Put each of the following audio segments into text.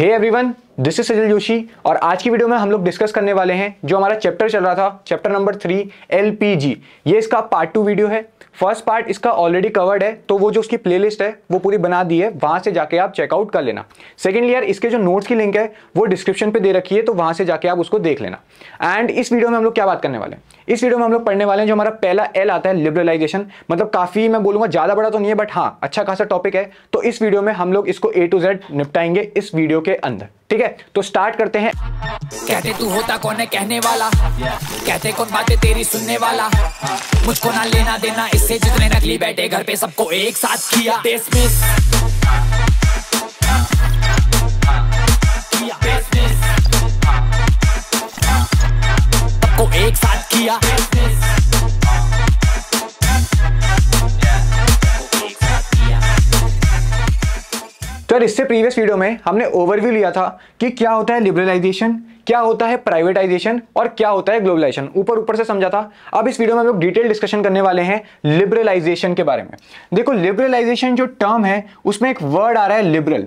Hey everyone, this is Sajal Joshi और आज की वीडियो में हम लोग डिस्कस करने वाले हैं जो हमारा चैप्टर चल रहा था चैप्टर नंबर थ्री एल ये इसका पार्ट टू वीडियो है फर्स्ट पार्ट इसका ऑलरेडी कवर्ड है तो वो जो उसकी प्लेलिस्ट है वो पूरी बना दी है वहां से जाके आप चेकआउट कर लेना सेकेंडली यार इसके जो नोट्स की लिंक है वो डिस्क्रिप्शन पे दे रखी है तो वहां से जाके आप उसको देख लेना एंड इस वीडियो में हम लोग क्या बात करने वाले हैं इस वीडियो में हम लोग पढ़ने वाले हैं जो हमारा पहला एल आता है लिबरलाइजेशन मतलब काफी मैं बोलूंगा ज्यादा बड़ा तो नहीं है बट हाँ अच्छा खासा टॉपिक है तो इस वीडियो में हम लोग इसको ए टू जेड निपटाएंगे इस वीडियो के अंदर ठीक है तो स्टार्ट करते हैं कहते तू होता कौन है कहने वाला कहते कौन बातें तेरी सुनने वाला मुझको ना लेना देना इससे जितने नकली बैठे घर पे सबको एक साथ किया देश सबको एक साथ किया तो यार इससे प्रीवियस वीडियो में हमने ओवरव्यू लिया था कि क्या होता है लिबरलाइजेशन क्या होता है प्राइवेटाइजेशन और क्या होता है ग्लोबलाइजेशन ऊपर ऊपर से समझा था अब इस वीडियो में हम लोग डिटेल डिस्कशन करने वाले हैं लिबरलाइजेशन के बारे में देखो लिबरलाइजेशन जो टर्म है उसमें एक वर्ड आ रहा है लिबरल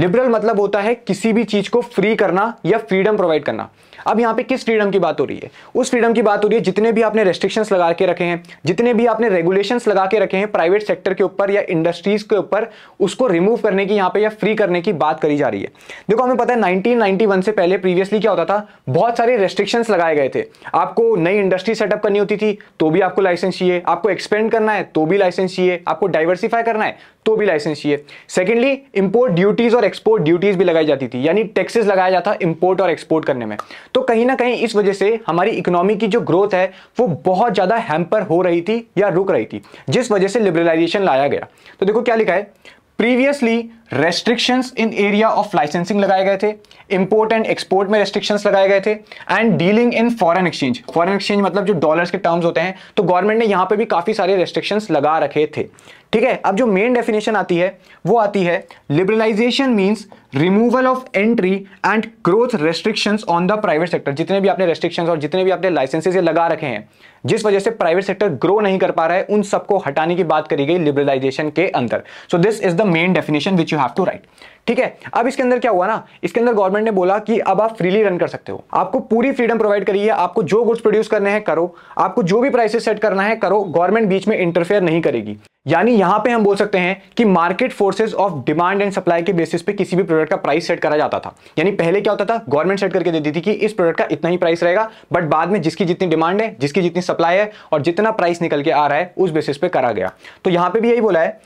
लिबरल मतलब होता है किसी भी चीज को फ्री करना या फ्रीडम प्रोवाइड करना अब यहाँ पे किस फ्रीडम की बात हो रही है उस फ्रीडम की बात हो रही है जितने भी आपने रेस्ट्रिक्शंस लगा के रखे हैं जितने भी आपने रेगुलेशंस लगा के रखे हैं प्राइवेट सेक्टर के ऊपर या इंडस्ट्रीज के ऊपर उसको रिमूव करने की यहाँ पे या फ्री करने की बात करी जा रही है देखो हमें पता है नाइनटीन से पहले प्रीवियसली क्या होता था बहुत सारे रेस्ट्रिक्शंस लगाए गए थे आपको नई इंडस्ट्री सेटअप करनी होती थी तो भी आपको लाइसेंस चाहिए आपको एक्सपेंड करना है तो भी लाइसेंस चाहिए आपको डाइवर्सिफाई करना है तो भी लाइसेंस चाहिए सेकेंडली इंपोर्ट ड्यूटीज और एक्सपोर्ट ड्यूटीज भी लगाई जाती थी यानी टैक्सेस लगाया जाता इंपोर्ट और एक्सपोर्ट करने में तो कहीं ना कहीं इस वजह से हमारी इकोनॉमी की जो ग्रोथ है वो बहुत ज़्यादा हैम्पर हो रही थी या रुक रही थी जिस वजह से लिबरलाइजेशन लाया गया तो देखो क्या लिखा है previously restrictions in area of licensing लगाए गए थे इंपोर्ट एंड एक्सपोर्ट में रेस्ट्रिक्शंस लगाए गए थे and dealing in foreign exchange foreign exchange मतलब जो डॉलर्स के टर्म्स होते हैं तो गवर्नमेंट ने यहाँ पे भी काफ़ी सारे रेस्ट्रिक्शंस लगा रखे थे ठीक है अब जो मेन डेफिनेशन आती है वो आती है liberalisation means removal of entry and growth restrictions on the private sector जितने भी आपने रेस्ट्रिक्शंस और जितने भी आपने लाइसेंसेज लगा रखे हैं जिस वजह से प्राइवेट सेक्टर ग्रो नहीं कर पा रहा है उन सबको हटाने की बात करी गई लिबरलाइजेशन के अंदर so this is the main definition which you have to write ठीक है अब इसके अंदर क्या हुआ ना इसके अंदर गवर्नमेंट ने बोला कि अब आप फ्रीली रन कर सकते हो आपको पूरी फ्रीडम प्रोवाइड करी है आपको जो गुड्स प्रोड्यूस करने हैं करो आपको जो भी प्राइसेस सेट करना है करो गवर्नमेंट बीच में इंटरफेयर नहीं करेगी यानी यहां पे हम बोल सकते हैं कि market forces of demand and supply के बेसिस पे किसी भी प्रोडक्ट का प्राइस सेट करा जाता था यानी पहले क्या होता था गवर्नमेंट सेट करके देती थी कि इस प्रोडक्ट का इतना ही प्राइस रहेगा बट बाद में जिसकी जितनी डिमांड है जिसकी जितनी सप्लाई है और जितना प्राइस निकल के आ रहा है उस बेसिस पे करा गया तो यहां पे भी यही बोला है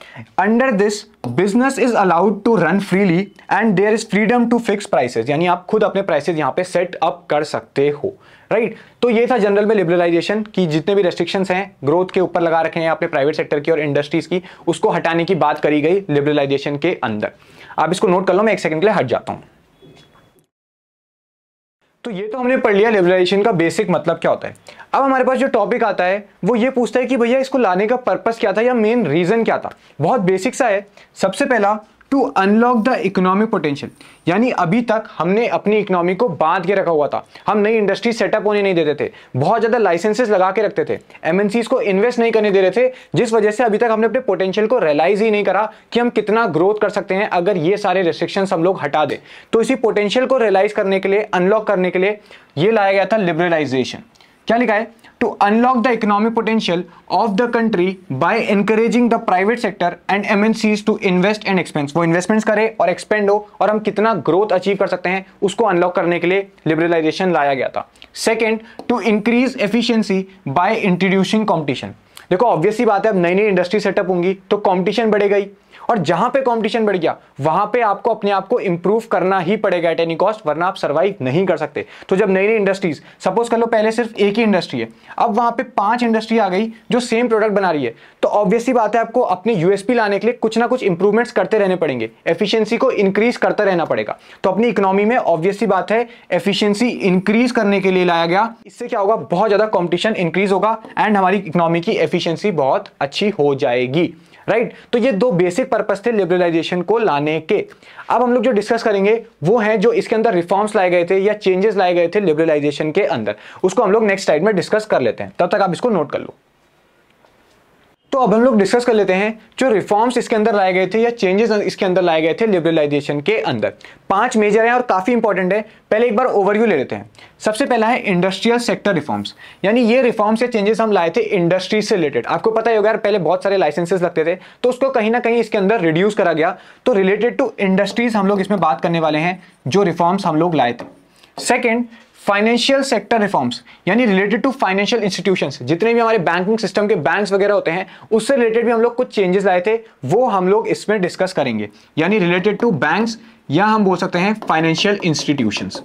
under this business is allowed to run freely and there is freedom to fix prices यानी आप खुद अपने प्राइसेस यहां पे सेट अप कर सकते हो राइट right? तो ये था जनरल में लिबरलाइजेशन की जितने भी रेस्ट्रिक्शंस हैं ग्रोथ के ऊपर लगा रखे हैं आपने प्राइवेट सेक्टर की और इंडस्ट्रीज की उसको हटाने की बात करी गई लिबरलाइजेशन के अंदर आप इसको नोट कर लो मैं एक सेकंड के लिए हट जाता हूं तो ये तो हमने पढ़ लिया लिबरलाइजेशन का बेसिक मतलब क्या होता है अब हमारे पास जो टॉपिक आता है वो ये पूछता है कि भैया इसको लाने का पर्पस क्या था या मेन रीज़न क्या था बहुत बेसिक सा है सबसे पहला to unlock the economic potential यानी अभी तक हमने अपनी इकोनॉमी को बांध के रखा हुआ था हम नई इंडस्ट्री सेटअप होने नहीं देते थे बहुत ज़्यादा लाइसेंसेस लगा के रखते थे एमएनसीज को इन्वेस्ट नहीं करने दे रहे थे जिस वजह से अभी तक हमने अपने पोटेंशियल को रियलाइज ही नहीं करा कि हम कितना ग्रोथ कर सकते हैं अगर ये सारे रिस्ट्रिक्शन हम लोग हटा दें तो इसी पोटेंशियल को रियलाइज करने के लिए अनलॉक करने के लिए ये लाया गया था लिबरलाइजेशन क्या लिखा है to unlock the economic potential of the country by encouraging the private sector and aim to invest and expense वो इन्वेस्टमेंट्स करे और एक्सपेंड हो और हम कितना ग्रोथ अचीव कर सकते हैं उसको अनलॉक करने के लिए लिबरलाइजेशन लाया गया था second to increase efficiency by introducing competition देखो ऑब्वियसली बात है अब नई नई इंडस्ट्री सेटअप होंगी तो कॉम्पिटिशन बढ़ेगी और जहां पे कंपटीशन बढ़ गया वहां पे आपको अपने आप को इंप्रूव करना ही पड़ेगा एट एनी कॉस्ट वरना आप सर्वाइव नहीं कर सकते तो जब नई नई इंडस्ट्रीज सपोज कर लो पहले सिर्फ एक ही इंडस्ट्री है अब वहां पे पांच इंडस्ट्री आ गई जो सेम प्रोडक्ट बना रही है तो ऑब्वियसली बात है आपको अपने यूएसपी लाने के लिए कुछ ना कुछ इंप्रूवमेंट्स करते रहने पड़ेंगे एफिशियंसी को इंक्रीज करता रहना पड़ेगा तो अपनी इकोनॉमी में ऑब्वियसली बात है एफिशियंसी इंक्रीज करने के लिए लाया गया इससे क्या होगा बहुत ज्यादा कॉम्पिटिशन इंक्रीज होगा एंड हमारी इकोनॉमी की एफिशियंसी बहुत अच्छी हो जाएगी राइट तो ये दो बेसिक पर्पज थे लिबरलाइजेशन को लाने के अब हम लोग जो डिस्कस करेंगे वो है जो इसके अंदर रिफॉर्म्स लाए गए थे या चेंजेस लाए गए थे लिबरलाइजेशन के अंदर उसको हम लोग नेक्स्ट स्लाइड में डिस्कस कर लेते हैं तब तक आप इसको नोट कर लो तो अब हम लोग डिस्कस कर लेते हैं जो रिफॉर्म्स इसके अंदर लाए गए थे या चेंजेस इसके अंदर लाए गए थे लिबरलाइजेशन के अंदर पांच मेजर हैं और काफ़ी इंपॉर्टेंट है पहले एक बार ओवरव्यू ले लेते हैं सबसे पहला है इंडस्ट्रियल सेक्टर रिफॉर्म्स यानी ये रिफॉर्म्स या चेंजेस हम लाए थे इंडस्ट्री से रिलेटेड आपको पता ही होगा यार पहले बहुत सारे लाइसेंसेस लगते थे तो उसको कहीं ना कहीं इसके अंदर रिड्यूस करा गया तो रिलेटेड टू इंडस्ट्रीज हम लोग इसमें बात करने वाले हैं जो रिफॉर्म्स हम लोग लाए थे सेकेंड फाइनेंशियल सेक्टर रिफॉर्म्स यानी रिलेटेड टू फाइनेंशियल इंस्टीट्यूशंस जितने भी हमारे बैंकिंग सिस्टम के बैंक्स वगैरह होते हैं उससे रिलेटेड भी हम लोग कुछ चेंजेस लाए थे वो हम लोग इसमें डिस्कस करेंगे यानी रिलेटेड टू बैंक्स या हम बोल सकते हैं फाइनेंशियल इंस्टीट्यूशंस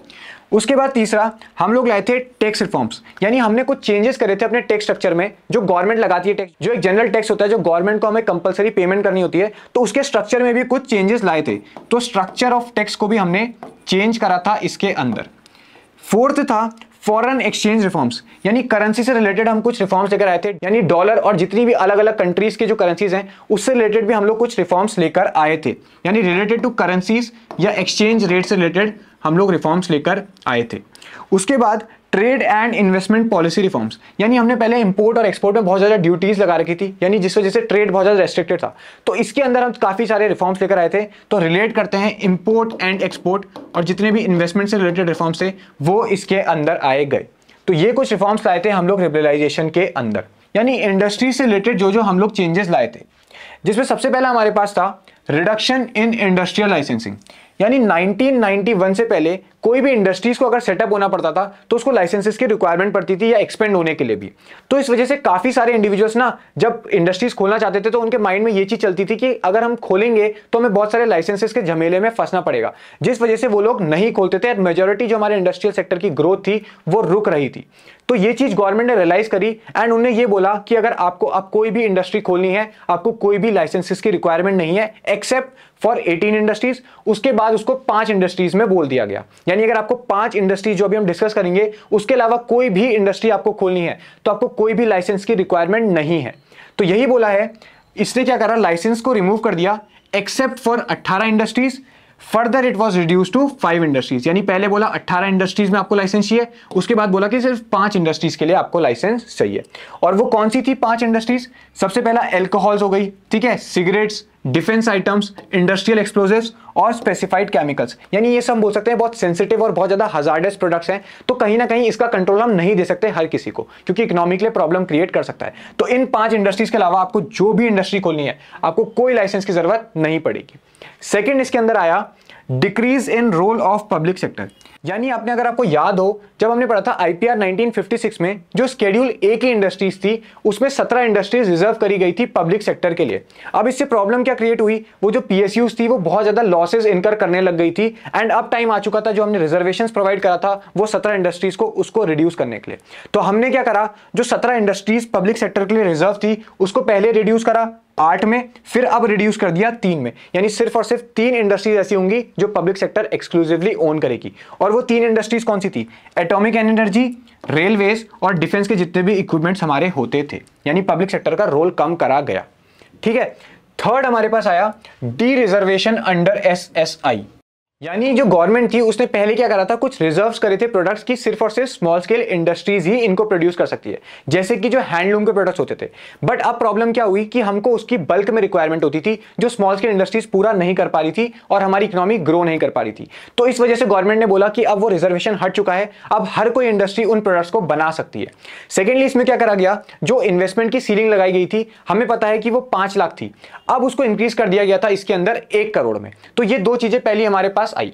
उसके बाद तीसरा हम लोग लाए थे टैक्स रिफॉर्म्स यानी हमने कुछ चेंजेस करे थे अपने टैक्स स्ट्रक्चर में जो गवर्नमेंट लगाती है टैक्स जो एक जनरल टैक्स होता है जो गवर्नमेंट को हमें कंपलसरी पेमेंट करनी होती है तो उसके स्ट्रक्चर में भी कुछ चेंजेस लाए थे तो स्ट्रक्चर ऑफ टैक्स को भी हमने चेंज करा था इसके अंदर फोर्थ था फॉरन एक्सचेंज रिफॉर्म्स यानी करेंसी से रिलेटेड हम कुछ रिफॉर्म्स लेकर आए थे यानी डॉलर और जितनी भी अलग अलग कंट्रीज के जो करेंसीज हैं उससे रिलेटेड भी हम लोग कुछ रिफॉर्म्स लेकर आए थे यानी रिलेटेड टू करेंसीज या एक्सचेंज रेट से रिलेटेड हम लोग रिफॉर्म्स लेकर आए थे उसके बाद trade and investment policy reforms यानी हमने पहले इंपोर्ट और एक्सपोर्ट में बहुत ज़्यादा ड्यूटीज़ लगा रखी थी यानी जिस वजह से ट्रेड बहुत ज़्यादा रेस्ट्रिक्टेड था तो इसके अंदर हम काफ़ी सारे रिफॉर्म्स लेकर आए थे तो रिलेट करते हैं इंपोर्ट एंड एक्सपोर्ट और जितने भी इन्वेस्टमेंट से रिलेटेड रिफॉर्म्स थे वो इसके अंदर आए गए तो ये कुछ रिफॉर्म्स लाए थे हम लोग रिबलाइजेशन के अंदर यानी इंडस्ट्री से रिलेटेड जो जो हम लोग चेंजेस लाए थे जिसमें सबसे पहला हमारे पास था रिडक्शन इन इंडस्ट्रियल लाइसेंसिंग यानी 1991 से पहले कोई भी इंडस्ट्रीज को अगर सेटअप होना पड़ता था तो उसको लाइसेंसेस की रिक्वायरमेंट पड़ती थी या एक्सपेंड होने के लिए भी तो इस वजह से काफ़ी सारे इंडिविजुअल्स ना जब इंडस्ट्रीज खोलना चाहते थे तो उनके माइंड में ये चीज़ चलती थी कि अगर हम खोलेंगे तो हमें बहुत सारे लाइसेंसेस के झमेले में फंसना पड़ेगा जिस वजह से वो लोग नहीं खोलते थे मेजोरिटी जो हमारे इंडस्ट्रियल सेक्टर की ग्रोथ थी वो रुक रही थी तो ये चीज़ गवर्नमेंट ने रियलाइज करी एंड उन्हें ये बोला कि अगर आपको आप कोई भी इंडस्ट्री खोलनी है आपको कोई भी लाइसेंसेस की रिक्वायरमेंट नहीं है एक्सेप्ट फॉर 18 इंडस्ट्रीज उसके बाद उसको पांच इंडस्ट्रीज में बोल दिया गया यानी अगर आपको पांच इंडस्ट्रीज जो अभी हम डिस्कस करेंगे उसके अलावा कोई भी इंडस्ट्री आपको खोलनी है तो आपको कोई भी लाइसेंस की रिक्वायरमेंट नहीं है तो यही बोला है इसने क्या करा लाइसेंस को रिमूव कर दिया एक्सेप्ट फॉर अट्ठारह industries further it was reduce to five industries यानी पहले बोला अट्ठारह इंडस्ट्रीज में आपको लाइसेंस चाहिए उसके बाद बोला कि सिर्फ पांच इंडस्ट्रीज के लिए आपको लाइसेंस चाहिए और वो कौन सी थी पांच इंडस्ट्रीज सबसे पहला एल्कोहल्स हो गई ठीक है cigarettes defence items industrial explosive और स्पेसिफाइड केमिकल्स यानी ये सब बोल सकते हैं बहुत सेंसिटिव और बहुत ज़्यादा हजारडेस प्रोडक्ट्स हैं तो कहीं ना कहीं इसका कंट्रोल हम नहीं दे सकते हर किसी को क्योंकि इकोनॉमिकली प्रॉब्लम क्रिएट कर सकता है तो इन पांच इंडस्ट्रीज के अलावा आपको जो भी इंडस्ट्री खोलनी है आपको कोई लाइसेंस की जरूरत नहीं पड़ेगी सेकेंड इसके अंदर आया decrease in role of public sector यानी आपने अगर आपको याद हो जब हमने पढ़ा था आईपीआर 1956 में जो स्केड्यूल ए की इंडस्ट्रीज थी उसमें 17 इंडस्ट्रीज रिजर्व करी गई थी पब्लिक सेक्टर के लिए अब इससे प्रॉब्लम क्या क्रिएट हुई वो जो पीएसयूज थी वो बहुत ज्यादा लॉसेज इनकर करने लग गई थी एंड अब टाइम आ चुका था जो हमने रिजर्वेशन प्रोवाइड करा था वो सत्रह इंडस्ट्रीज को उसको रिड्यूस करने के लिए तो हमने क्या करा जो सत्रह इंडस्ट्रीज पब्लिक सेक्टर के लिए रिजर्व थी उसको पहले रिड्यूस करा आठ में फिर अब रिड्यूस कर दिया तीन में यानी सिर्फ और सिर्फ तीन इंडस्ट्रीज ऐसी होंगी जो पब्लिक सेक्टर एक्सक्लूसिवली ओन करेगी और वो तीन इंडस्ट्रीज कौन सी थी एटॉमिक एनर्जी रेलवेज और डिफेंस के जितने भी इक्विपमेंट्स हमारे होते थे यानी पब्लिक सेक्टर का रोल कम करा गया ठीक है थर्ड हमारे पास आया dereservation under S S I यानी जो गवर्नमेंट थी उसने पहले क्या करा था कुछ रिजर्व्स करे थे प्रोडक्ट्स की सिर्फ और सिर्फ स्मॉल स्केल इंडस्ट्रीज ही इनको प्रोड्यूस कर सकती है जैसे कि जो हैंडलूम के प्रोडक्ट्स होते थे बट अब प्रॉब्लम क्या हुई कि हमको उसकी बल्क में रिक्वायरमेंट होती थी जो स्मॉल स्केल इंडस्ट्रीज पूरा नहीं कर पा रही थी और हमारी इकोनॉमी ग्रो नहीं कर पा रही थी तो इस वजह से गवर्नमेंट ने बोला कि अब वो रिजर्वेशन हट चुका है अब हर कोई इंडस्ट्री उन प्रोडक्ट्स को बना सकती है सेकेंडली इसमें क्या करा गया जो इन्वेस्टमेंट की सीलिंग लगाई गई थी हमें पता है कि वो पांच लाख थी अब उसको इंक्रीज कर दिया गया था इसके अंदर एक करोड़ में तो ये दो चीजें पहली हमारे पास आई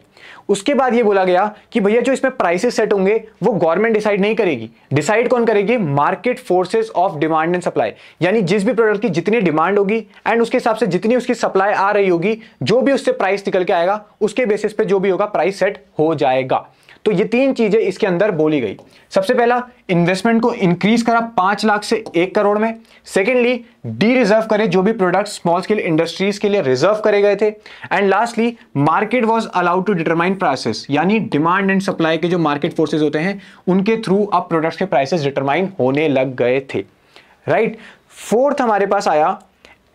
उसके बाद ये बोला गया कि भैया जो इसमें प्राइसेस सेट होंगे वो गवर्नमेंट डिसाइड नहीं करेगी डिसाइड कौन करेगी market forces of demand and supply यानी जिस भी प्रोडक्ट की जितनी डिमांड होगी एंड उसके हिसाब से जितनी उसकी सप्लाई आ रही होगी जो भी उससे प्राइस निकल के आएगा उसके बेसिस पे जो भी होगा प्राइस सेट हो जाएगा तो ये तीन चीजें इसके अंदर बोली गई सबसे पहला इन्वेस्टमेंट को इंक्रीज करा पांच लाख से एक करोड़ में सेकेंडली डी रिजर्व करे जो भी प्रोडक्ट स्मॉल स्केल इंडस्ट्रीज के लिए रिजर्व करे गए थे and lastly market was allowed to determine prices यानी डिमांड एंड सप्लाई के जो मार्केट फोर्सेज होते हैं उनके थ्रू अब प्रोडक्ट्स के प्राइसेस डिटरमाइन होने लग गए थे राइट right? फोर्थ हमारे पास आया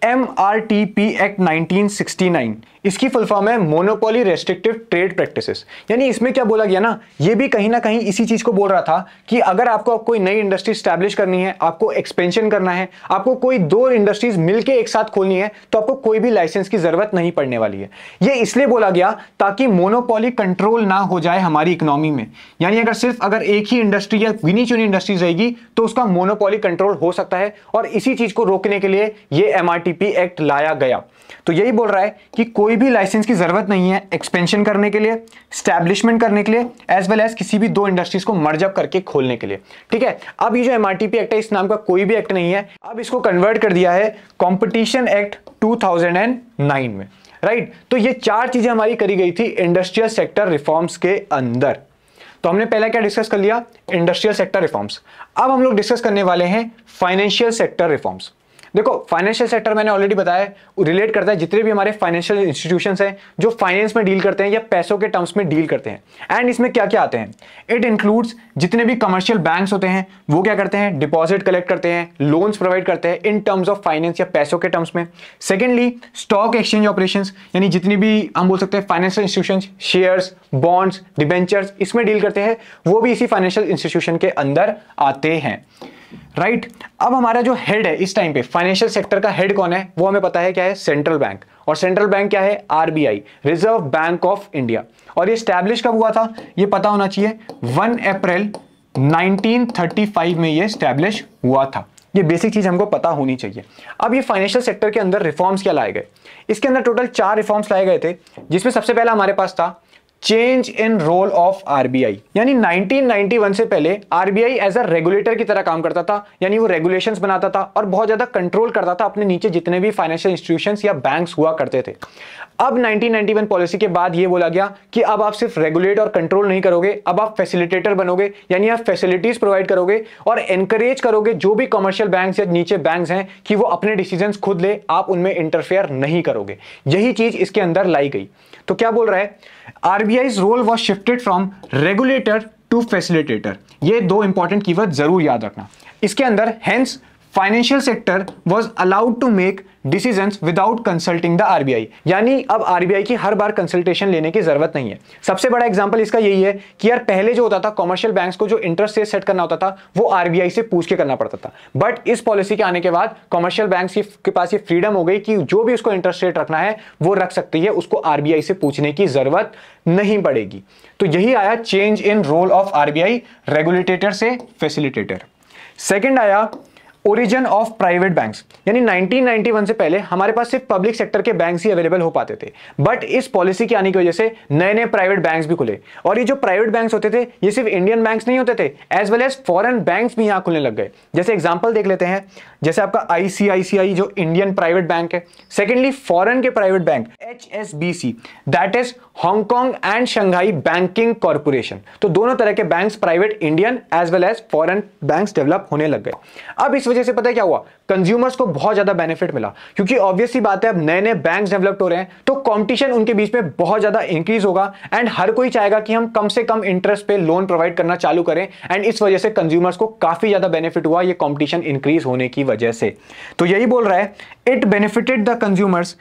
M R T P act nineteen sixty nine इसकी फुल फॉर्म है मोनोपोली रेस्ट्रिक्टिव ट्रेड प्रैक्टिसेस यानी इसमें क्या बोला गया ना ये भी कहीं ना कहीं इसी चीज को बोल रहा था कि अगर आपको कोई नई इंडस्ट्री स्टैब्लिश करनी है आपको एक्सपेंशन करना है आपको कोई दो इंडस्ट्रीज मिलकर एक साथ खोलनी है तो आपको कोई भी लाइसेंस की जरूरत नहीं पड़ने वाली है ये इसलिए बोला गया ताकि मोनोपोली कंट्रोल ना हो जाए हमारी इकोनॉमी में यानी अगर सिर्फ अगर एक ही इंडस्ट्री या गिनी चुनी इंडस्ट्रीज रहेगी तो उसका मोनोपोली कंट्रोल हो सकता है और इसी चीज को रोकने के लिए ये एमआरटीपी एक्ट लाया गया तो यही बोल रहा है कि कोई कोई भी लाइसेंस की ज़रूरत नहीं है एक्सपेंशन करने के लिए स्टैब्लिशमेंट करने के लिए एज वेल एज किसी भी दो इंडस्ट्रीज़ को मर्जअप करके खोलने के लिए ठीक है अब ये जो एम एक्ट है इस नाम का कोई भी एक्ट नहीं है अब इसको कन्वर्ट कर दिया है कॉम्पिटिशन एक्ट टू में राइट right? तो ये चार चीज़ें हमारी करी गई थी इंडस्ट्रियल सेक्टर रिफॉर्म्स के अंदर तो हमने पहला क्या डिस्कस कर लिया इंडस्ट्रियल सेक्टर रिफॉर्म्स अब हम लोग डिस्कस करने वाले हैं फाइनेंशियल सेक्टर रिफॉर्म्स देखो फाइनेंशियल सेक्टर मैंने ऑलरेडी बताया रिलेट करता है जितने भी हमारे फाइनेंशियल इंस्टीट्यूशन हैं जो फाइनेंस में डील करते हैं या पैसों के टर्म्स में डील करते हैं एंड इसमें क्या क्या आते हैं इट इंक्लूड्स जितने भी कमर्शियल बैंक्स होते हैं वो क्या करते हैं डिपॉजिट कलेक्ट करते हैं लोन्स प्रोवाइड करते हैं इन टर्म्स ऑफ फाइनेंस या पैसों के टर्म्स में सेकेंडली स्टॉक एक्सचेंज ऑपरेशन यानी जितनी भी हम बोल सकते हैं financial institution shares bonds debentures इसमें डील करते हैं वो भी इसी फाइनेंशियल इंस्टीट्यूशन के अंदर आते हैं राइट अब हमारा जो हेड है इस टाइम पे फाइनेंशियल सेक्टर का हेड कौन है वो हमें पता है क्या है सेंट्रल बैंक और सेंट्रल बैंक क्या है RBI reserve bank of India और ये स्टैब्लिश कब हुआ था ये पता होना चाहिए वन अप्रैल 1935 में ये स्टैब्लिश हुआ था ये बेसिक चीज हमको पता होनी चाहिए अब ये फाइनेंशियल सेक्टर के अंदर रिफॉर्म्स क्या लाए गए इसके अंदर टोटल चार रिफॉर्म्स लाए गए थे जिसमें सबसे पहला हमारे पास था change in role of RBI यानी 1991 से पहले आरबीआई एज अ रेगुलेटर की तरह काम करता था यानी वो रेगुलेशंस बनाता था और बहुत ज्यादा कंट्रोल करता था अपने नीचे जितने भी फाइनेंशियल इंस्टीट्यूशंस या बैंक्स हुआ करते थे अब 1991 पॉलिसी के बाद ये बोला गया कि अब आप सिर्फ रेगुलेट और कंट्रोल नहीं करोगे अब आप फैसिलिटेटर बनोगे यानी आप फैसिलिटीज प्रोवाइड करोगे और एनकरेज करोगे जो भी कमर्शियल बैंक या नीचे बैंक हैं कि वो अपने डिसीजन खुद ले आप उनमें इंटरफेयर नहीं करोगे यही चीज इसके अंदर लाई गई तो क्या बोल रहा है RBI role was shifted from regulator to facilitator ये दो इंपॉर्टेंट कीवर्ड जरूर याद रखना इसके अंदर hence financial sector was allowed to make decision without consulting the RBI यानी अब आरबीआई की हर बार कंसल्टेशन लेने की जरूरत नहीं है सबसे बड़ा एग्जाम्पल इसका यही है कि यार पहले जो होता था कॉमर्शियल बैंक को जो इंटरेस्ट रेट सेट करना होता था वो आरबीआई से पूछ के करना पड़ता था बट इस पॉलिसी के आने के बाद कॉमर्शियल बैंक के पास ये फ्रीडम हो गई कि जो भी उसको इंटरेस्ट रेट रखना है वो रख सकती है उसको आरबीआई से पूछने की जरूरत नहीं पड़ेगी तो यही आया change in role of RBI regulator से फेसिलिटेटर सेकेंड आया ओरिजिन ऑफ प्राइवेट बैंक्स यानी 1991 से पहले हमारे पास सिर्फ पब्लिक सेक्टर के बैंक्स ही अवेलेबल हो पाते थे बट इस पॉलिसी के आने की वजह से नए नए प्राइवेट बैंक्स भी खुले और ये जो प्राइवेट बैंक्स होते थे ये सिर्फ इंडियन बैंक्स नहीं होते थे as well as foreign banks भी यहाँ खुलने लग गए जैसे एग्जाम्पल देख लेते हैं जैसे आपका आईसीआईसीआई जो इंडियन प्राइवेट बैंक है सेकेंडली फॉरन के private bank H S B C that is Hong Kong and Shanghai banking corporation तो दोनों तरह के bank private Indian as well as foreign bank develop होने लग गए अब इस वजह से पता है क्या हुआ कंज्यूमर्स को बहुत ज्यादा बेनिफिट मिला क्योंकि ऑब्वियसली बात है अब नए नए बैंक डेवलप्ड हो रहे हैं तो कॉम्पिटिशन उनके बीच में बहुत ज्यादा इंक्रीज होगा एंड हर कोई चाहेगा कि हम कम से कम इंटरेस्ट पे लोन प्रोवाइड करना चालू करें एंड इस वजह से कंज्यूमर्स को काफी ज्यादा बेनिफिट हुआ ये कॉम्पिटिशन इंक्रीज होने की वजह से तो यही बोल रहा है it benefited the consumers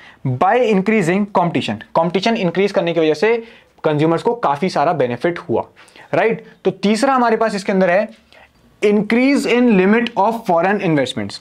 by increasing competition competition increase करने की वजह से कंज्यूमर्स को काफी सारा बेनिफिट हुआ राइट right? तो तीसरा हमारे पास इसके अंदर है increase in limit of foreign investments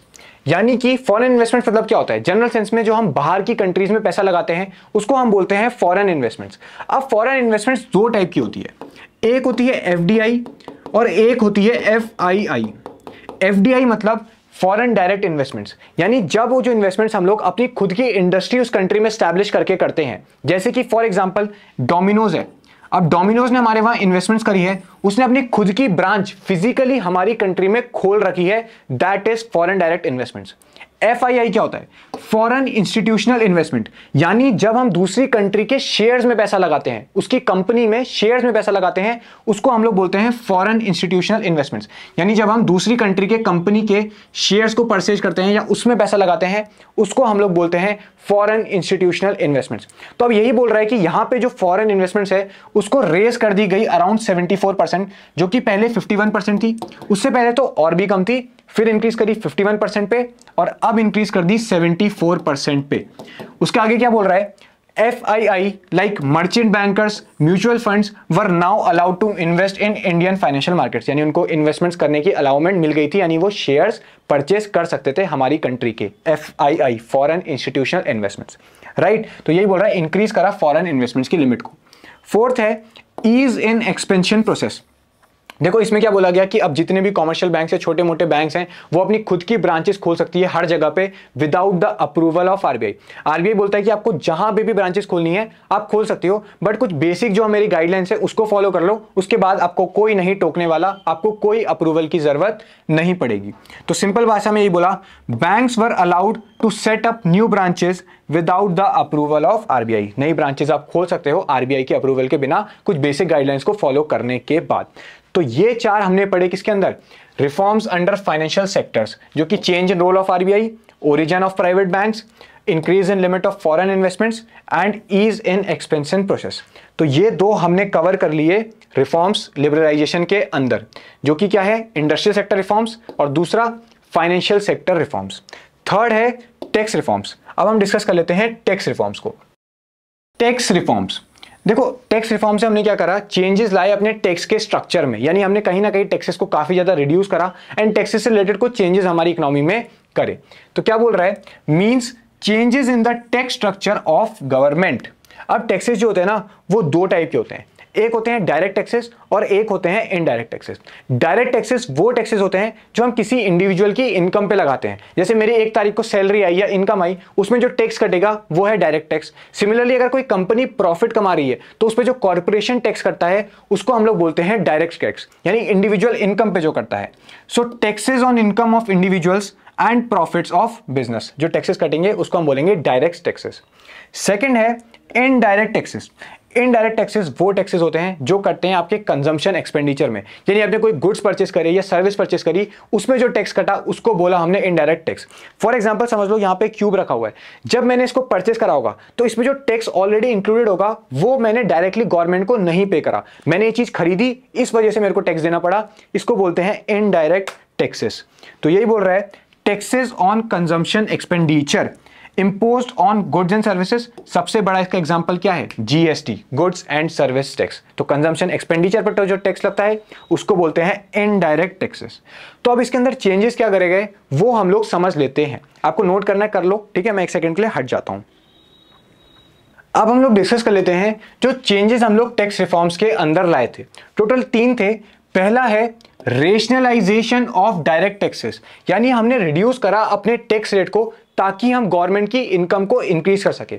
यानी कि फॉरेन इन्वेस्टमेंट मतलब क्या होता है जनरल सेंस में जो हम बाहर की कंट्रीज में पैसा लगाते हैं उसको हम बोलते हैं फॉरेन इन्वेस्टमेंट्स अब फॉरेन इन्वेस्टमेंट्स दो टाइप की होती है एक होती है एफ और एक होती है एफ आई आई मतलब फॉरेन डायरेक्ट इन्वेस्टमेंट्स यानी जब वो जो इन्वेस्टमेंट्स हम लोग अपनी खुद की इंडस्ट्री उस कंट्री में स्टैब्लिश करके करते हैं जैसे कि फॉर एग्जाम्पल डोमिनोज है अब डोमिनोज ने हमारे वहां इन्वेस्टमेंट करी है उसने अपनी खुद की ब्रांच फिजिकली हमारी कंट्री में खोल रखी है that is foreign direct investments F क्या होता है फॉरन इंस्टीट्यूशनल इन्वेस्टमेंट यानी जब हम दूसरी कंट्री के शेयर्स में पैसा लगाते हैं उसकी कंपनी में शेयर्स में पैसा लगाते हैं उसको हम लोग बोलते हैं फॉरन इंस्टीट्यूशनल इन्वेस्टमेंट्स यानी जब हम दूसरी कंट्री के कंपनी के शेयर्स को परचेज करते हैं या उसमें पैसा लगाते हैं उसको हम लोग बोलते हैं फॉरन इंस्टीट्यूशनल इन्वेस्टमेंट्स तो अब यही बोल रहा है कि यहां पर जो फॉरन इन्वेस्टमेंट्स है उसको रेस कर दी गई अराउंड फोर परसेंट जो कि पहले वन परसेंट थी उससे पहले तो और भी कम थी फिर इंक्रीज करी 51 परसेंट पे और अब इंक्रीज कर दी 74 परसेंट पे उसके आगे क्या बोल रहा है F I I like merchant bankers mutual fund were now allowed to invest in Indian financial markets यानी उनको इन्वेस्टमेंट करने की अलाउमेंट मिल गई थी यानी वो शेयर परचेस कर सकते थे हमारी कंट्री के F I I foreign institutional investment right तो यही बोल रहा है इंक्रीज करा फॉरन इन्वेस्टमेंट की लिमिट को फोर्थ है ईज इन एक्सपेंशन प्रोसेस देखो इसमें क्या बोला गया कि अब जितने भी कॉमर्शियल बैंक है छोटे मोटे बैंक हैं वो अपनी खुद की ब्रांचेस खोल सकती है हर जगह पे without the approval of RBI RBI बोलता है कि आपको जहां भी ब्रांचेस खोलनी है आप खोल सकते हो बट कुछ बेसिक जो हमारी गाइडलाइंस है उसको फॉलो कर लो उसके बाद आपको कोई नहीं टोकने वाला आपको कोई अप्रूवल की जरूरत नहीं पड़ेगी तो सिंपल भाषा में ये बोला bank were allowed to set up new branches without the approval of RBI नई ब्रांचेस आप खोल सकते हो आरबीआई के अप्रूवल के बिना कुछ बेसिक गाइडलाइंस को फॉलो करने के बाद तो ये चार हमने पढ़े किसके अंदर रिफॉर्म्स अंडर फाइनेंशियल सेक्टर्स जो कि change in role of RBI origin of private banks increase in limit of foreign investments and ease in expansion process तो ये दो हमने कवर कर लिए रिफॉर्म्स लिबरलाइजेशन के अंदर जो कि क्या है इंडस्ट्रियल सेक्टर रिफॉर्म्स और दूसरा फाइनेंशियल सेक्टर रिफॉर्म्स थर्ड है टैक्स रिफॉर्म्स अब हम डिस्कस कर लेते हैं टैक्स रिफॉर्म्स को टैक्स रिफॉर्म्स देखो टैक्स रिफॉर्म से हमने क्या करा चेंजेस लाए अपने टैक्स के स्ट्रक्चर में यानी हमने कहीं ना कहीं टैक्सेस को काफ़ी ज़्यादा रिड्यूस करा एंड टैक्सेस से रिलेटेड कुछ चेंजेस हमारी इकोनॉमी में करे तो क्या बोल रहा है means changes in the tax structure of government अब टैक्सेस जो होते हैं ना वो दो टाइप के होते हैं एक होते हैं डायरेक्ट टैक्सेस और एक होते हैं इनडायरेक्ट टैक्सेस डायरेक्ट टैक्सेस वो टैक्सेस होते हैं जो हम किसी इंडिविजुअल की इनकम पे लगाते हैं जैसे मेरी एक तारीख को सैलरी आई या इनकम आई उसमें जो टैक्स कटेगा वो है डायरेक्ट टैक्स सिमिलरली अगर कोई कंपनी प्रॉफिट कमा रही है तो उस पर जो कॉरपोरेशन टैक्स करता है उसको हम लोग बोलते हैं डायरेक्ट टैक्स यानी इंडिविजुअल इनकम पे जो करता है so taxes on income of individuals and profit of business जो टैक्सेस कटेंगे उसको हम बोलेंगे डायरेक्ट टैक्सेस सेकेंड है इनडायरेक्ट टैक्सेस इनडायरेक्ट टैक्सेस वो टैक्सेस होते हैं जो कटते हैं आपके कंजम्पशन एक्सपेंडिचर में यानी आपने कोई गुड्स परचेस करे या सर्विस परचेस करी उसमें जो टैक्स कटा उसको बोला हमने इनडायरेक्ट टैक्स फॉर एग्जाम्पल समझ लो यहाँ पे क्यूब रखा हुआ है जब मैंने इसको परचेस करा होगा तो इसमें जो टैक्स ऑलरेडी इंक्लूडेड होगा वो मैंने डायरेक्टली गवर्नमेंट को नहीं पे करा मैंने ये चीज़ खरीदी इस वजह से मेरे को टैक्स देना पड़ा इसको बोलते हैं इनडायरेक्ट टैक्सेस तो यही बोल रहा है taxes on consumption expenditure impose on goods and services सबसे बड़ा इसका एग्जाम्पल क्या है GST goods and service tax तो कंजम्पशन एक्सपेंडिचर पर तो जो टैक्स लगता है उसको बोलते हैं इनडायरेक्ट टैक्सेस तो अब इसके अंदर चेंजेस क्या करे गए वो हम लोग समझ लेते हैं आपको नोट करना है कर लो ठीक है मैं एक सेकेंड के लिए हट जाता हूँ अब हम लोग डिस्कस कर लेते हैं जो चेंजेस हम लोग टैक्स रिफॉर्म्स के अंदर लाए थे टोटल तीन थे पहला है रेशनलाइजेशन ऑफ डायरेक्ट टैक्सेस यानी हमने रिड्यूस करा अपने टैक्स रेट को ताकि हम गवर्नमेंट की इनकम को इंक्रीज कर सके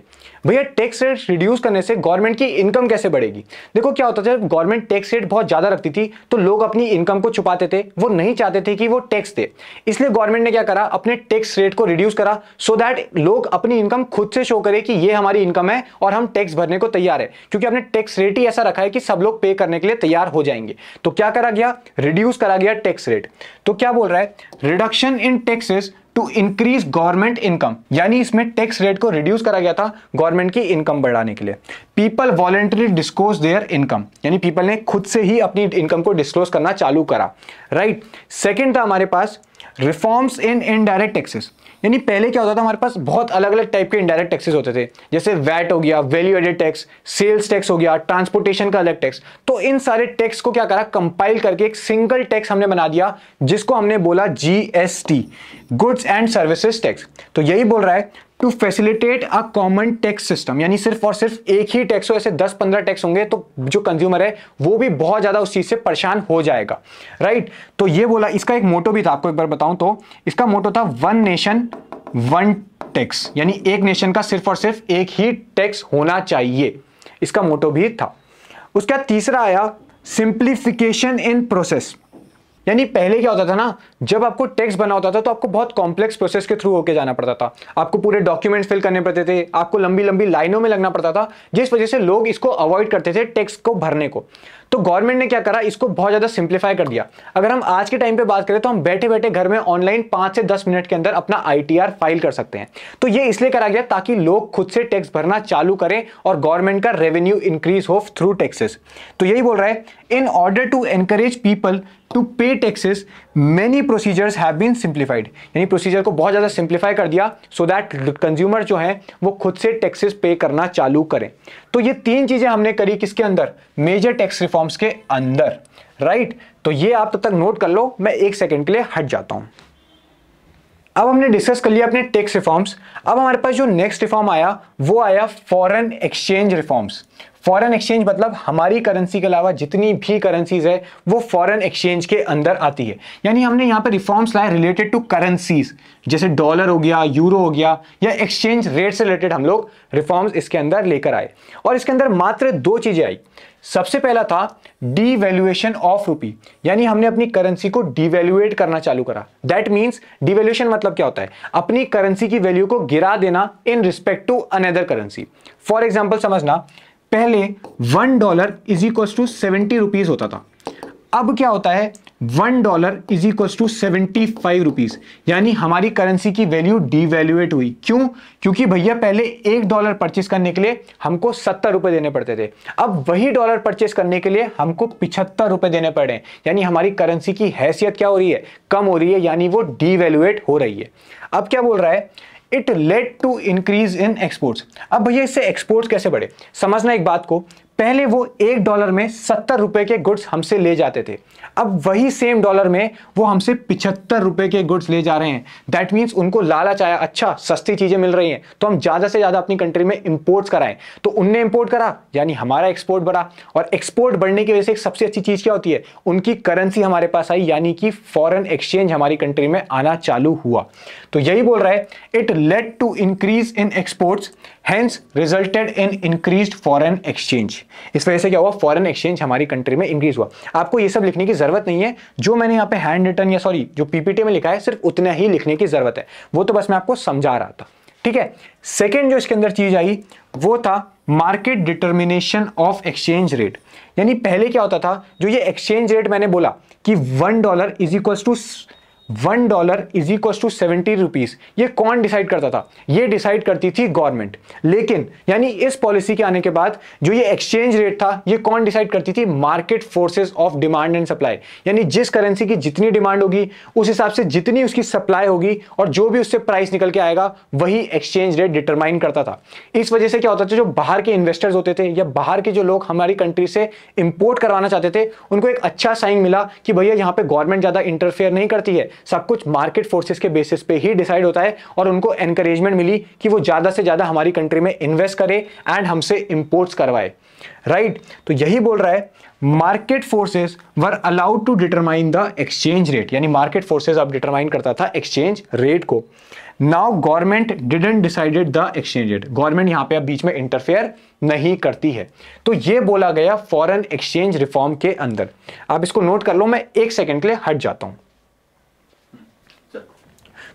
भैया टैक्स रेट रिड्यूस करने से गवर्नमेंट की इनकम कैसे बढ़ेगी देखो क्या होता था गवर्नमेंट टैक्स रेट बहुत ज़्यादा रखती थी तो लोग अपनी इनकम को छुपाते थे वो नहीं चाहते थे कि वो टैक्स दे इसलिए गवर्नमेंट ने क्या करा अपने टैक्स रेट को रिड्यूस करा सो दैट लोग अपनी इनकम खुद से शो करे कि ये हमारी इनकम है और हम टैक्स भरने को तैयार है क्योंकि अपने टैक्स रेट ही ऐसा रखा है कि सब लोग पे करने के लिए तैयार हो जाएंगे तो क्या करा गया रिड्यूस करा गया टैक्स रेट तो क्या बोल रहा है reduction in taxes to increase government income यानी इसमें टैक्स रेट को रिड्यूस करा गया था गवर्नमेंट की इनकम बढ़ाने के लिए people voluntary disclose their income यानी पीपल ने खुद से ही अपनी इनकम को डिस्कलोज करना चालू करा राइट right? सेकेंड था हमारे पास रिफॉर्म्स इन इनडायरेक्ट टैक्सेस यानी पहले क्या होता था हमारे पास बहुत अलग अलग टाइप के इंडायरेक्ट टैक्सेस होते थे जैसे वैट हो गया value added tax sales tax हो गया ट्रांसपोर्टेशन का अलग टैक्स तो इन सारे टैक्स को क्या करा कंपाइल करके एक सिंगल टैक्स हमने बना दिया जिसको हमने बोला GST goods and services tax तो यही बोल रहा है to facilitate a common tax system यानी सिर्फ और सिर्फ एक ही टैक्स हो ऐसे 10-15 टैक्स होंगे तो जो कंज्यूमर है वो भी बहुत ज़्यादा उस चीज़ से परेशान हो जाएगा राइट right? तो ये बोला इसका एक मोटो भी था आपको एक बार बताऊं तो इसका मोटो था वन नेशन वन टैक्स यानी एक नेशन का सिर्फ और सिर्फ एक ही टैक्स होना चाहिए इसका मोटो भी था उसका तीसरा आया सिंप्लीफिकेशन इन प्रोसेस यानी पहले क्या होता था ना जब आपको टेक्स्ट बना होता था तो आपको बहुत कॉम्प्लेक्स प्रोसेस के थ्रू होके जाना पड़ता था आपको पूरे डॉक्यूमेंट्स फिल करने पड़ते थे आपको लंबी लंबी लाइनों में लगना पड़ता था जिस वजह से लोग इसको अवॉइड करते थे टेक्स्ट को भरने को तो गवर्नमेंट ने क्या करा इसको बहुत ज़्यादा सिंप्लीफाई कर दिया अगर हम आज के टाइम पे बात करें तो हम बैठे बैठे घर में ऑनलाइन पांच से दस मिनट के अंदर अपना आई फाइल कर सकते हैं तो ये इसलिए करा गया ताकि लोग खुद से टैक्स भरना चालू करें और गवर्नमेंट का रेवेन्यू इंक्रीज हो थ्रू टैक्सेस तो यही बोल रहा है in order to encourage people to pay taxes many procedures have been simplified यानी प्रोसीजर को बहुत ज़्यादा सिंप्लीफाई कर दिया सो दैट कंज्यूमर जो है वो खुद से टैक्सेस पे करना चालू करें तो ये तीन चीज़ें हमने करी किसके अंदर मेजर टैक्स रिफॉर्म्स के अंदर राइट right? तो ये आप तब तो तक नोट कर लो मैं एक सेकेंड के लिए हट जाता हूँ अब हमने डिस्कस कर लिया अपने टैक्स रिफॉर्म्स अब हमारे पास जो नेक्स्ट रिफॉर्म आया वो आया foreign exchange reforms foreign exchange मतलब हमारी करेंसी के अलावा जितनी भी करेंसीज है वो फॉरेन एक्सचेंज के अंदर आती है यानी हमने यहाँ पे रिफॉर्म्स लाए रिलेटेड टू करेंसीज जैसे डॉलर हो गया यूरो हो गया या एक्सचेंज रेट से रिलेटेड हम लोग रिफॉर्म्स इसके अंदर लेकर आए और इसके अंदर मात्र दो चीज़ें आई सबसे पहला था डीवैल्यूएशन ऑफ रुपी यानी हमने अपनी करेंसी को डिवेल्युएट करना चालू करा दैट मीन्स डिवेल्युएशन मतलब क्या होता है अपनी करेंसी की वैल्यू को गिरा देना in respect to another currency for example समझना पहले one dollar is equal to seventy rupees होता था अब क्या होता है one dollar is equal to seventy five rupees यानी हमारी करेंसी की वैल्यू डिवैल्यूएट हुई क्यों क्योंकि भैया पहले एक डॉलर परचेस करने के लिए हमको सत्तर रुपए देने पड़ते थे अब वही डॉलर परचेस करने के लिए हमको पिछहत्तर रुपए देने पड़े यानी हमारी करेंसी की हैसियत क्या हो रही है कम हो रही है यानी वो डिवैल्यूएट हो रही है अब क्या बोल रहा है it led to increase in exports अब भैया इससे एक्सपोर्ट्स कैसे बढ़े समझना एक बात को पहले वो एक डॉलर में सत्तर रुपए के गुड्स हमसे ले जाते थे अब वही सेम डॉलर में वो हमसे पिछहत्तर रुपए के गुड्स ले जा रहे हैं दैट मीन्स उनको लालच आया अच्छा सस्ती चीज़ें मिल रही हैं तो हम ज़्यादा से ज़्यादा अपनी कंट्री में इंपोर्ट्स कराएं तो उनने इंपोर्ट करा यानी हमारा एक्सपोर्ट बढ़ा और एक्सपोर्ट बढ़ने की वजह से सबसे अच्छी चीज़ क्या होती है उनकी करेंसी हमारे पास आई यानी कि फॉरन एक्सचेंज हमारी कंट्री में आना चालू हुआ तो यही बोल रहा है it led to increase in exports hence resulted in increase foreign exchange इस वजह से क्या हुआ फॉरेन एक्सचेंज हमारी कंट्री में इंक्रीज हुआ आपको ये सब लिखने की जरूरत नहीं है जो मैंने यहाँ पे हैंड रिटर्न या सॉरी जो पीपीटी में लिखा है सिर्फ उतना ही लिखने की जरूरत है वो तो बस मैं आपको समझा रहा था ठीक है सेकेंड जो इसके अंदर चीज आई वो था market determination of exchange rate यानी पहले क्या होता था जो ये एक्सचेंज रेट मैंने बोला कि one dollar is equal to one dollar is equal to seventy rupees ये कौन डिसाइड करता था ये डिसाइड करती थी गवर्नमेंट लेकिन यानी इस पॉलिसी के आने के बाद जो ये एक्सचेंज रेट था ये कौन डिसाइड करती थी market forces of demand and supply यानी जिस करेंसी की जितनी डिमांड होगी उस हिसाब से जितनी उसकी सप्लाई होगी और जो भी उससे प्राइस निकल के आएगा वही एक्सचेंज रेट डिटरमाइन करता था इस वजह से क्या होता था जो बाहर के इन्वेस्टर्स होते थे या बाहर के जो लोग हमारी कंट्री से इंपोर्ट करवाना चाहते थे उनको एक अच्छा साइन मिला कि भैया यहाँ पे गवर्नमेंट ज़्यादा इंटरफेयर नहीं करती है सब कुछ मार्केट फोर्सेस के बेसिस पे ही डिसाइड होता है और उनको एनकरेजमेंट मिली कि वो ज़्यादा से ज़्यादा हमारी कंट्री में इन्वेस्ट करे एंड हमसे इम्पोर्ट्स करवाए राइट right? तो यही बोल रहा है market forces were allowed to determine the exchange rate यानी मार्केट फोर्सेस अब डिटरमाइन करता था एक्सचेंज रेट को now government didn't decided the exchange rate government यहां पे अब बीच में इंटरफेयर नहीं करती है तो ये बोला गया फॉरेन एक्सचेंज रिफॉर्म के अंदर आप इसको नोट कर लो मैं एक सेकेंड के लिए हट जाता हूं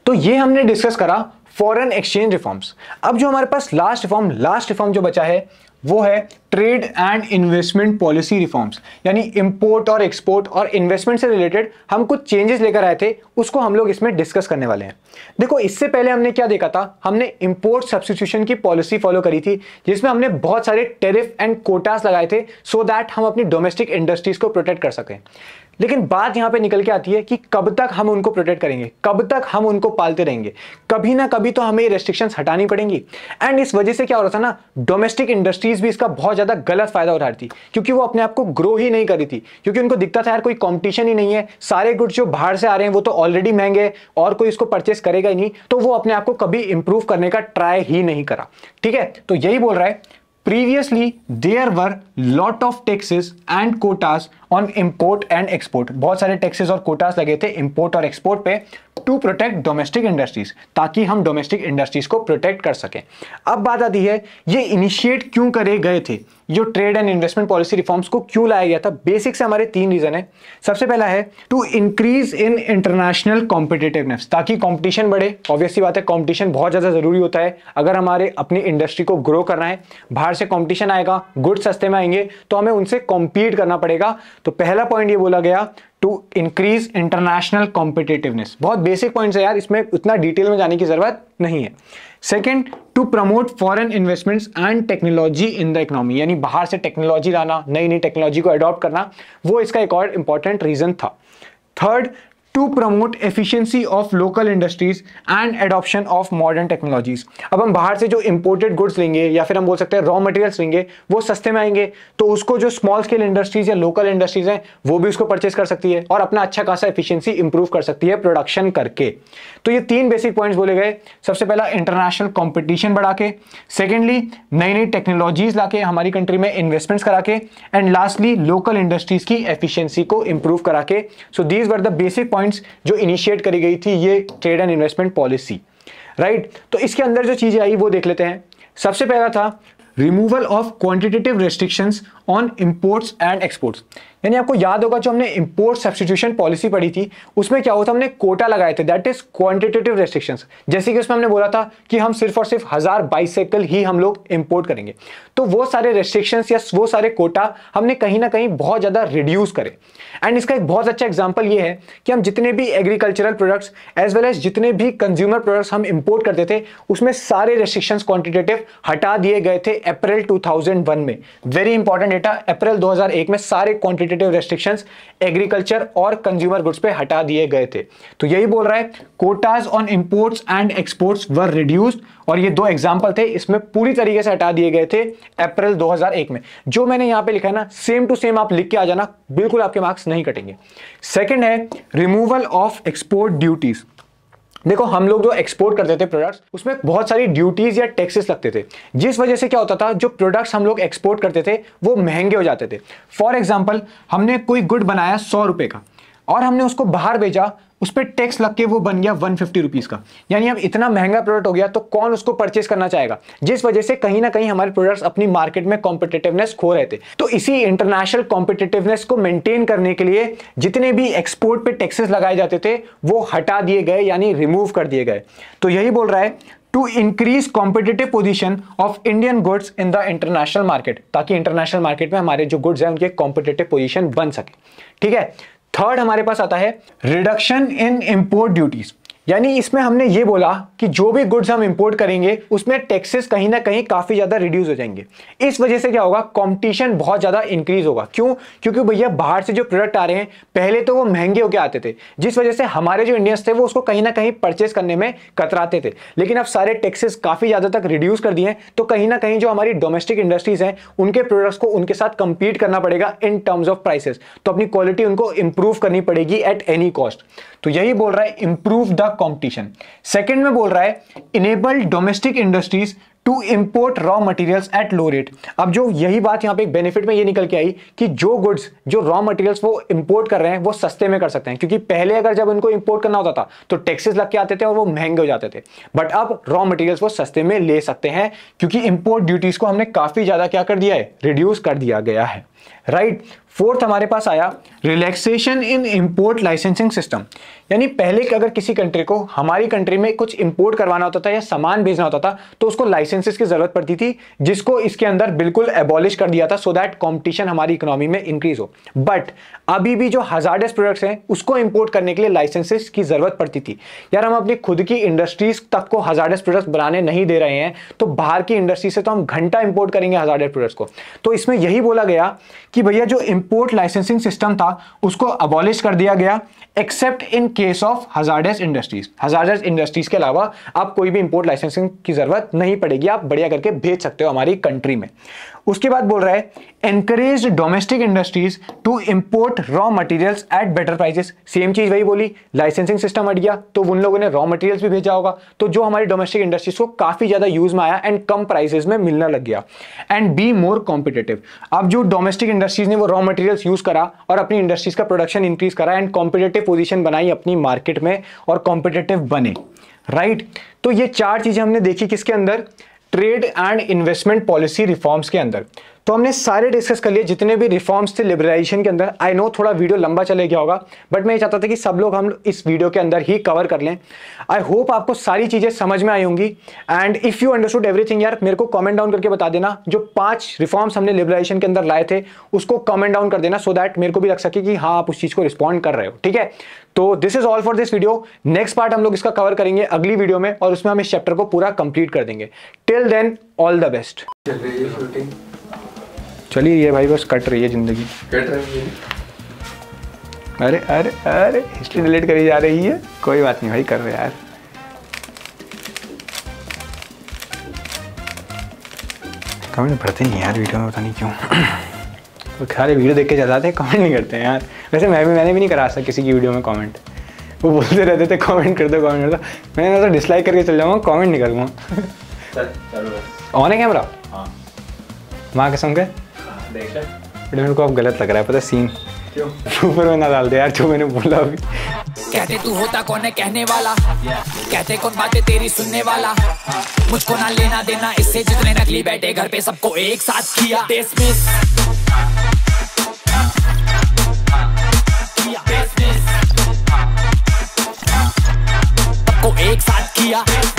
तो ये हमने डिस्कस करा फॉरेन एक्सचेंज रिफॉर्म्स अब जो हमारे पास लास्ट रिफॉर्म लास्ट रिफॉर्म जो बचा है वो है trade and investment policy reforms यानी इंपोर्ट और एक्सपोर्ट और इन्वेस्टमेंट से रिलेटेड हम कुछ चेंजेस लेकर आए थे उसको हम लोग इसमें डिस्कस करने वाले हैं देखो इससे पहले हमने क्या देखा था हमने इंपोर्ट सब्सटीट्यूशन की पॉलिसी फॉलो करी थी जिसमें हमने बहुत सारे टेरिफ एंड कोटास लगाए थे सो so दैट हम अपनी डोमेस्टिक इंडस्ट्रीज को प्रोटेक्ट कर सकें लेकिन बात यहां पे निकल के आती है कि कब तक हम उनको प्रोटेक्ट करेंगे कब तक हम उनको पालते रहेंगे कभी ना कभी तो हमें रेस्ट्रिक्शंस हटानी पड़ेंगी एंड इस वजह से क्या हो रहा था ना डोमेस्टिक इंडस्ट्रीज भी इसका बहुत ज़्यादा गलत फायदा उठा रही थी क्योंकि वो अपने आप को ग्रो ही नहीं करी थी क्योंकि उनको दिखता था यार कोई कॉम्पिटिशन ही नहीं है सारे गुड्स जो बाहर से आ रहे हैं वो तो ऑलरेडी महंगे और कोई इसको परचेस करेगा ही नहीं तो वो अपने आप को कभी इंप्रूव करने का ट्राई ही नहीं करा ठीक है तो यही बोल रहा है previously there were lot of taxes and quotas on import and export बहुत सारे टैक्सेस और कोटास लगे थे इम्पोर्ट और एक्सपोर्ट पे टू प्रोटेक्ट डोमेस्टिक इंडस्ट्रीज ताकि हम डोमेस्टिक इंडस्ट्रीज को प्रोटेक्ट कर सकें अब बात आती है ये इनिशिएट क्यों करे गए थे जो trade and investment policy reforms को क्यों लाया गया था बेसिक से हमारे तीन रीजन है सबसे पहला है to increase in international competitiveness ताकि कॉम्पिटिशन बढ़े ऑब्वियसली बात है कॉम्पिटिशन बहुत ज़्यादा ज़रूरी होता है अगर हमारे अपनी इंडस्ट्री को ग्रो करना है बाहर से कॉम्पिटिशन आएगा गुड सस्ते में आएंगे तो हमें उनसे कॉम्पीट करना पड़ेगा तो पहला पॉइंट ये बोला गया टू इंक्रीज इंटरनेशनल कॉम्पिटेटिवनेस बहुत बेसिक पॉइंट है यार इसमें उतना डिटेल में जाने की जरूरत नहीं है second to promote foreign investments and technology in the economy यानी बाहर से टेक्नोलॉजी लाना नई नई टेक्नोलॉजी को अडॉप्ट करना वो इसका एक और इंपॉर्टेंट रीजन था third to promote efficiency of local industries and adoption of modern technologies अब हम बाहर से जो इंपोर्टेड गुड्स लेंगे या फिर हम बोल सकते हैं रॉ मटेरियल्स लेंगे वो सस्ते में आएंगे तो उसको जो स्मॉल स्केल इंडस्ट्रीज या लोकल इंडस्ट्रीज हैं वो भी उसको परचेस कर सकती है और अपना अच्छा खासा एफिशियंसी इंप्रूव कर सकती है प्रोडक्शन करके तो ये तीन बेसिक पॉइंट बोले गए सबसे पहला इंटरनेशनल कॉम्पिटिशन बढ़ा के सेकेंडली नई नई टेक्नोलॉजीज ला के हमारी कंट्री में इन्वेस्टमेंट्स करा के एंड लास्टली लोकल इंडस्ट्रीज की एफिशियंसी को इंप्रूव करा के so these were the basic points जो इनिशिएट करी गई थी ये trade and investment policy right तो इसके अंदर जो चीज़ें आई वो देख लेते हैं सबसे पहला था removal of quantitative restrictions on imports and exports यानी आपको याद होगा जो हमने इम्पोर्ट सब्सटीट्यूशन पॉलिसी पढ़ी थी उसमें क्या हुआ था हमने कोटा लगाए थे दैट इज क्वांटिटेटिव रेस्ट्रिक्शंस जैसे कि उसमें हमने बोला था कि हम सिर्फ और सिर्फ हज़ार बाईसाइकिल ही हम लोग इम्पोर्ट करेंगे तो वो सारे रेस्ट्रिक्शंस या वो सारे कोटा हमने कहीं ना कहीं बहुत ज़्यादा रिड्यूस करें एंड इसका एक बहुत अच्छा एग्जाम्पल ये है कि हम जितने भी agricultural products as well as जितने भी कंज्यूमर प्रोडक्ट्स हम इम्पोर्ट करते थे उसमें सारे रेस्ट्रिक्शंस क्वान्टिटेटिव हटा दिए गए थे अप्रैल टू में वेरी इंपॉर्टेंट डेटा अप्रैल 2001 में सारे क्वांटिटेटिव रेस्ट्रिक्शंस एग्रीकल्चर और कंज्यूमर गुड्स पे हटा दिए गए थे तो यही बोल रहा है quotas on imports and exports were reduced और ये दो एग्जांपल थे इसमें पूरी तरीके से हटा दिए गए थे अप्रैल 2001 में जो मैंने यहां पे लिखा है ना सेम टू सेम आप लिख के आ जाना बिल्कुल आपके मार्क्स नहीं कटेंगे सेकेंड है रिमूवल ऑफ एक्सपोर्ट ड्यूटीज़ देखो हम लोग जो एक्सपोर्ट करते थे प्रोडक्ट्स उसमें बहुत सारी ड्यूटीज या टैक्सेस लगते थे जिस वजह से क्या होता था जो प्रोडक्ट्स हम लोग एक्सपोर्ट करते थे वो महंगे हो जाते थे फॉर एग्जाम्पल हमने कोई गुड बनाया सौ रुपये का और हमने उसको बाहर भेजा उस पर टैक्स लग के वो बन गया वन फिफ्टी रुपीज़ का यानी अब इतना महंगा प्रोडक्ट हो गया तो कौन उसको परचेस करना चाहेगा जिस वजह से कहीं ना कहीं हमारे प्रोडक्ट्स अपनी मार्केट में कॉम्पिटेटिवनेस खो रहे थे तो इसी इंटरनेशनल कॉम्पिटेटिवनेस को मेंटेन करने के लिए जितने भी एक्सपोर्ट पे टैक्सेस लगाए जाते थे वो हटा दिए गए यानी रिमूव कर दिए गए तो यही बोल रहा है to increase competitive position of Indian goods in the international market ताकि इंटरनेशनल मार्केट में हमारे जो गुड्स हैं उनकी कॉम्पिटेटिव पोजिशन बन सके ठीक है थर्ड हमारे पास आता है रिडक्शन इन इंपोर्ट ड्यूटीज यानी इसमें हमने ये बोला कि जो भी गुड्स हम इंपोर्ट करेंगे उसमें टैक्सेस कहीं ना कहीं काफ़ी ज़्यादा रिड्यूस हो जाएंगे इस वजह से क्या होगा कंपटीशन बहुत ज़्यादा इंक्रीज होगा क्यों क्योंकि भैया बाहर से जो प्रोडक्ट आ रहे हैं पहले तो वो महंगे होकर आते थे जिस वजह से हमारे जो इंडियंस थे वो उसको कहीं ना कहीं परचेस करने में कतराते थे लेकिन अब सारे टैक्सेस काफ़ी ज़्यादा तक रिड्यूस कर दिए तो कहीं ना कहीं जो हमारी डोमेस्टिक इंडस्ट्रीज़ हैं उनके प्रोडक्ट्स को उनके साथ कंपीट करना पड़ेगा इन टर्म्स ऑफ प्राइसेस तो अपनी क्वालिटी उनको इंप्रूव करनी पड़ेगी एट एनी कॉस्ट तो यही बोल रहा है इंप्रूव द कॉम्पिटिशन सेकेंड में बोल रहा है enable domestic industries to import raw materials at low rate अब जो यही बात यहां पे एक बेनिफिट में ये निकल के आई कि जो गुड्स जो रॉ मटेरियल्स वो इंपोर्ट कर रहे हैं वो सस्ते में कर सकते हैं क्योंकि पहले अगर जब उनको इंपोर्ट करना होता था तो टैक्सेस लग के आते थे और वो महंगे हो जाते थे बट अब रॉ मटेरियल्स वो सस्ते में ले सकते हैं क्योंकि इंपोर्ट ड्यूटीज को हमने काफ़ी ज़्यादा क्या कर दिया है रिड्यूस कर दिया गया है राइट right. फोर्थ हमारे पास आया relaxation in import licensing system यानी पहले अगर किसी कंट्री को हमारी कंट्री में कुछ इंपोर्ट करवाना होता था या सामान भेजना होता था तो उसको लाइसेंस लाइसेंसेस की जरूरत पड़ती थी जिसको इसके अंदर बिल्कुल एबॉलिश कर दिया था सो दैट कंपटीशन हमारी इकोनॉमी में इंक्रीज हो बट अभी भी जो हजार्डस प्रोडक्ट्स हैं उसको इंपोर्ट करने के लिए लाइसेंसेस की जरूरत पड़ती थी यार हम अपनी खुद की इंडस्ट्रीज तक को हजार्डस प्रोडक्ट्स बनाने नहीं दे रहे हैं तो बाहर की इंडस्ट्री से तो हम घंटा इंपोर्ट करेंगे हजार्डस प्रोडक्ट्स को तो इसमें यही बोला गया कि भैया जो इंपोर्ट लाइसेंसिंग सिस्टम था उसको अबॉलिश कर दिया गया except in case of hazardous industries hazardous industries के अलावा आप कोई भी इंपोर्ट लाइसेंसिंग की जरूरत नहीं पड़ेगी ये आप बढ़िया करके भेज सकते हो हमारी कंट्री में उसके बाद बोल रहा है encourage domestic industries to import raw materials at better prices same चीज वही बोली लाइसेंसिंग सिस्टम हट गया तो उन लोगों ने रॉ मटेरियल्स भी भेजा होगा तो जो हमारी डोमेस्टिक इंडस्ट्रीज को काफी ज्यादा यूज में आया एंड कम प्राइसेस में मिलना लग गया एंड बी मोर कॉम्पिटेटिव अब जो डोमेस्टिक इंडस्ट्रीज ने वो रॉ मटेरियल्स यूज करा और अपनी इंडस्ट्रीज का प्रोडक्शन इंक्रीज करा एंड कॉम्पिटेटिव पोजिशन बनाई अपनी मार्केट में और कॉम्पिटेटिव बने राइट right? तो ये चार चीजें हमने देखी किसके अंदर trade and investment policy reforms के अंदर तो हमने सारे डिस्कस कर लिए जितने भी रिफॉर्म्स थे लिबरलाइजेशन के अंदर आई नो थोड़ा वीडियो लंबा चले गया होगा बट मैं ये चाहता था कि सब लोग हम इस वीडियो के अंदर ही कवर कर लें आई होप आपको सारी चीज़ें समझ में आई होंगी and if you understood everything यार मेरे को कमेंट डाउन करके बता देना जो पांच रिफॉर्म्स हमने लिबरलाइजेशन के अंदर लाए थे उसको कॉमेंट डाउन कर देना सो so दैट मेरे को भी लग सके कि हाँ आप उस चीज़ को रिस्पॉन्ड कर रहे हो ठीक है तो this is all for this video next part हम लोग इसका कवर करेंगे अगली वीडियो में और उसमें हम इस चैप्टर को पूरा कंप्लीट कर देंगे till then all the best चली रही है भाई बस कट रही है ज़िंदगी कट रही है अरे अरे अरे हिस्ट्री रिलेट करी जा रही है कोई बात नहीं भाई कर रहे यार कमेंट भरते नहीं यार वीडियो में पता नहीं क्यों तो सारे वीडियो देख के चलाते हैं कमेंट नहीं करते हैं यार वैसे मैं भी मैंने भी नहीं करा सकता किसी की वीडियो में कमेंट वो बोलते रहते थे कमेंट कर दो कमेंट कर दो मैंने तो डिसलाइक करके चल जाऊँगा कमेंट नहीं करूँगा ऑन है कैमरा हाँ माँ कसम के देखा बट मेरे को अब गलत लग रहा है पता सीन क्यों में ना डाल दे यार जो मैंने बोला अभी कहते तू होता कौन है कहने वाला yeah. कहते कौन बातें तेरी सुनने वाला मुझको ना लेना देना इससे जितने नकली बैठे घर पे सबको एक साथ किया एक साथ किया